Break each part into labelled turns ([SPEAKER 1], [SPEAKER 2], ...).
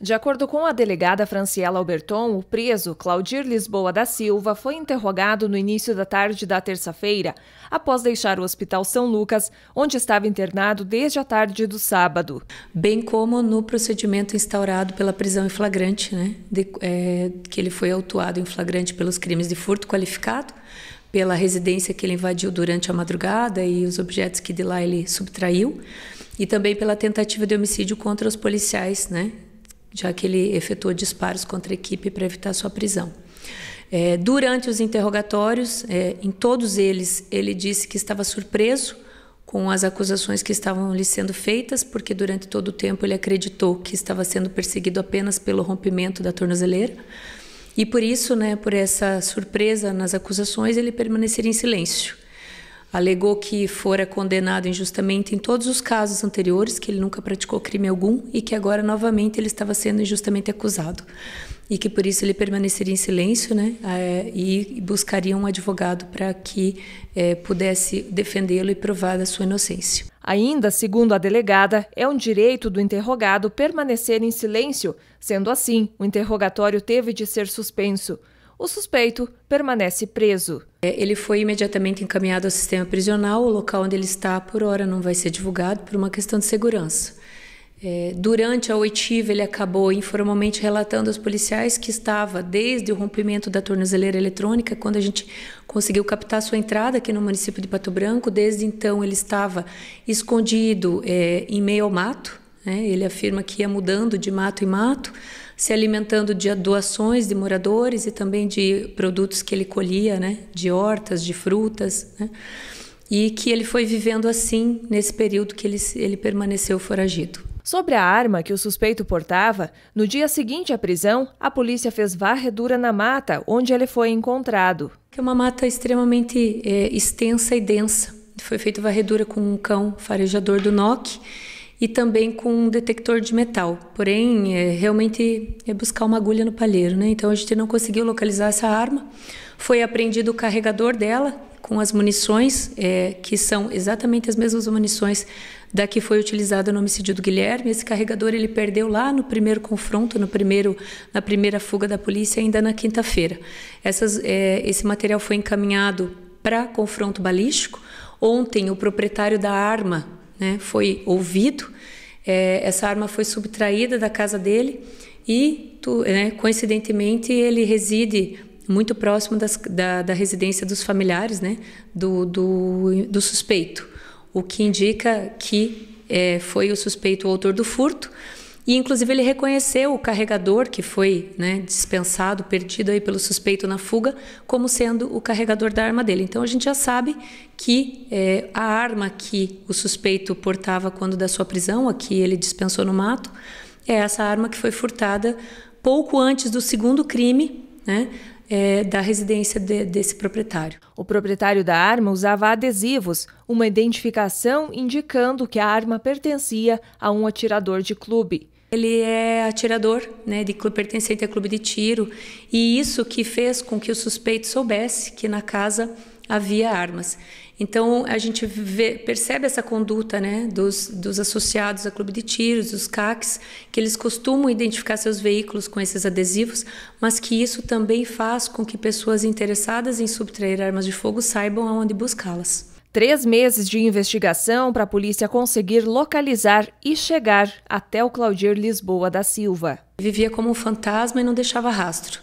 [SPEAKER 1] De acordo com a delegada Franciela Alberton, o preso, Claudir Lisboa da Silva, foi interrogado no início da tarde da terça-feira, após deixar o Hospital São Lucas, onde estava internado desde a tarde do sábado. Bem como no procedimento instaurado pela prisão em flagrante, né? De, é, que ele foi autuado em flagrante pelos crimes de furto qualificado, pela residência que ele invadiu durante a madrugada e os objetos que de lá ele subtraiu, e também pela tentativa de homicídio contra os policiais, né? já que ele efetuou disparos contra a equipe para evitar sua prisão. É, durante os interrogatórios, é, em todos eles, ele disse que estava surpreso com as acusações que estavam lhe sendo feitas, porque durante todo o tempo ele acreditou que estava sendo perseguido apenas pelo rompimento da tornozeleira. E por isso, né, por essa surpresa nas acusações, ele permaneceria em silêncio alegou que fora condenado injustamente em todos os casos anteriores, que ele nunca praticou crime algum e que agora novamente ele estava sendo injustamente acusado e que por isso ele permaneceria em silêncio, né? É, e buscaria um advogado para que é, pudesse defendê-lo e provar a sua inocência. Ainda, segundo a delegada, é um direito do interrogado permanecer em silêncio. Sendo assim, o interrogatório teve de ser suspenso o suspeito permanece preso. É, ele foi imediatamente encaminhado ao sistema prisional, o local onde ele está, por hora, não vai ser divulgado por uma questão de segurança. É, durante a oitiva, ele acabou informalmente relatando aos policiais que estava desde o rompimento da tornozeleira eletrônica, quando a gente conseguiu captar sua entrada aqui no município de Pato Branco. Desde então, ele estava escondido é, em meio ao mato. Né? Ele afirma que ia mudando de mato em mato se alimentando de doações de moradores e também de produtos que ele colhia, né, de hortas, de frutas, né, e que ele foi vivendo assim nesse período que ele, ele permaneceu foragido. Sobre a arma que o suspeito portava, no dia seguinte à prisão, a polícia fez varredura na mata onde ele foi encontrado. É uma mata extremamente é, extensa e densa. Foi feita varredura com um cão farejador do NOC e também com um detector de metal. Porém, é, realmente é buscar uma agulha no palheiro, né? Então a gente não conseguiu localizar essa arma. Foi apreendido o carregador dela com as munições, é, que são exatamente as mesmas munições da que foi utilizada no homicídio do Guilherme. Esse carregador ele perdeu lá no primeiro confronto, no primeiro, na primeira fuga da polícia, ainda na quinta-feira. É, esse material foi encaminhado para confronto balístico. Ontem, o proprietário da arma né, foi ouvido, é, essa arma foi subtraída da casa dele e, tu, né, coincidentemente, ele reside muito próximo das, da, da, residência dos familiares né, do, do, do suspeito, o que indica que é, foi o suspeito o autor do furto e inclusive ele reconheceu o carregador que foi né, dispensado, perdido aí pelo suspeito na fuga, como sendo o carregador da arma dele. Então a gente já sabe que é, a arma que o suspeito portava quando da sua prisão, a que ele dispensou no mato, é essa arma que foi furtada pouco antes do segundo crime, né? É, da residência de, desse proprietário. O proprietário da arma usava adesivos, uma identificação indicando que a arma pertencia a um atirador de clube. Ele é atirador, né, de pertencente a clube de tiro, e isso que fez com que o suspeito soubesse que na casa havia armas. Então a gente vê, percebe essa conduta né, dos, dos, associados a clube de tiros, dos CACs, que eles costumam identificar seus veículos com esses adesivos, mas que isso também faz com que pessoas interessadas em subtrair armas de fogo saibam aonde buscá-las. Três meses de investigação para a polícia conseguir localizar e chegar até o Claudir Lisboa da Silva. Vivia como um fantasma e não deixava rastro.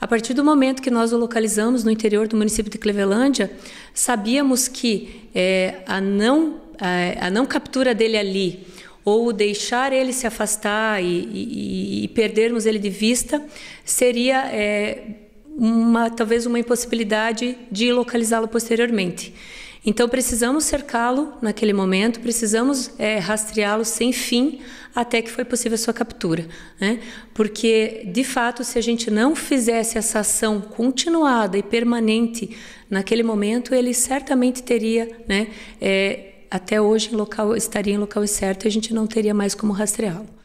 [SPEAKER 1] A partir do momento que nós o localizamos no interior do município de Clevelândia, sabíamos que é, a, não, a, eh, a, não captura dele ali, ou deixar ele se afastar e, e, e perdermos ele de vista, seria é, uma, talvez uma impossibilidade de localizá-lo posteriormente. Então precisamos cercá-lo naquele momento, precisamos é, rastreá-lo sem fim até que foi possível a sua captura, né? Porque de fato, se a gente não fizesse essa ação continuada e permanente naquele momento, ele certamente teria, né? É, até hoje em local, estaria em local certo e a gente não teria mais como rastreá-lo.